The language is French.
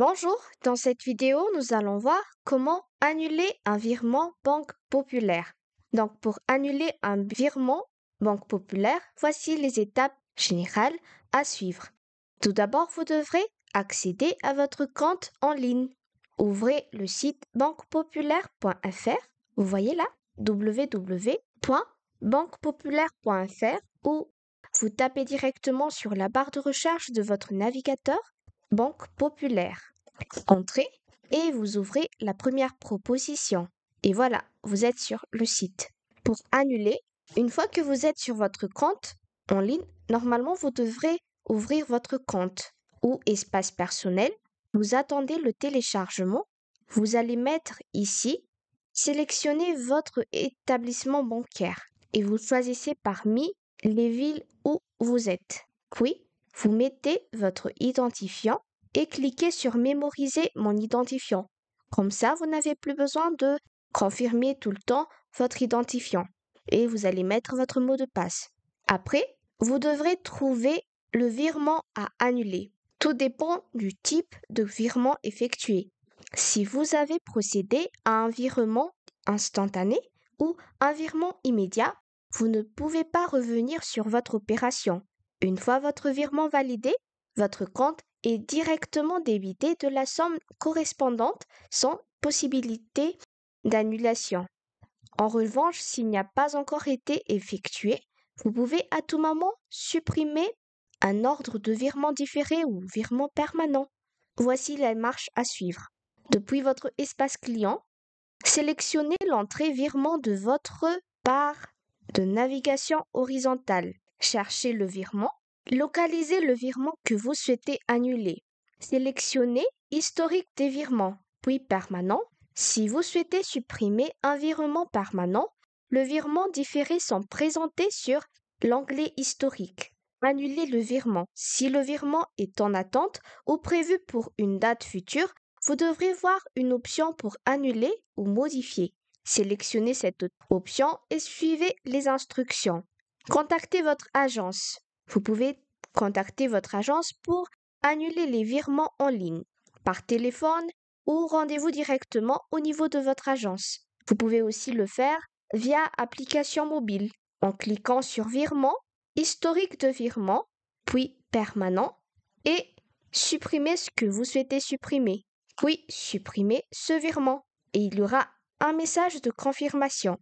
Bonjour, dans cette vidéo, nous allons voir comment annuler un virement Banque Populaire. Donc pour annuler un virement Banque Populaire, voici les étapes générales à suivre. Tout d'abord, vous devrez accéder à votre compte en ligne. Ouvrez le site banquepopulaire.fr. Vous voyez là www.banquepopulaire.fr ou vous tapez directement sur la barre de recherche de votre navigateur Banque populaire. Entrez et vous ouvrez la première proposition. Et voilà, vous êtes sur le site. Pour annuler, une fois que vous êtes sur votre compte en ligne, normalement vous devrez ouvrir votre compte ou espace personnel. Vous attendez le téléchargement. Vous allez mettre ici, sélectionnez votre établissement bancaire et vous choisissez parmi les villes où vous êtes. Puis, vous mettez votre identifiant et cliquez sur Mémoriser mon identifiant. Comme ça, vous n'avez plus besoin de confirmer tout le temps votre identifiant. Et vous allez mettre votre mot de passe. Après, vous devrez trouver le virement à annuler. Tout dépend du type de virement effectué. Si vous avez procédé à un virement instantané ou un virement immédiat, vous ne pouvez pas revenir sur votre opération. Une fois votre virement validé, votre compte est directement débité de la somme correspondante sans possibilité d'annulation. En revanche, s'il n'y a pas encore été effectué, vous pouvez à tout moment supprimer un ordre de virement différé ou virement permanent. Voici la marche à suivre. Depuis votre espace client, sélectionnez l'entrée virement de votre barre de navigation horizontale. Cherchez le virement Localisez le virement que vous souhaitez annuler. Sélectionnez Historique des virements, puis Permanent. Si vous souhaitez supprimer un virement permanent, le virement différé sont présentés sur l'onglet Historique. Annulez le virement. Si le virement est en attente ou prévu pour une date future, vous devrez voir une option pour annuler ou modifier. Sélectionnez cette option et suivez les instructions. Contactez votre agence vous pouvez contacter votre agence pour annuler les virements en ligne, par téléphone ou rendez-vous directement au niveau de votre agence. Vous pouvez aussi le faire via application mobile en cliquant sur Virement, Historique de virement, puis Permanent et Supprimer ce que vous souhaitez supprimer, puis Supprimer ce virement et il y aura un message de confirmation.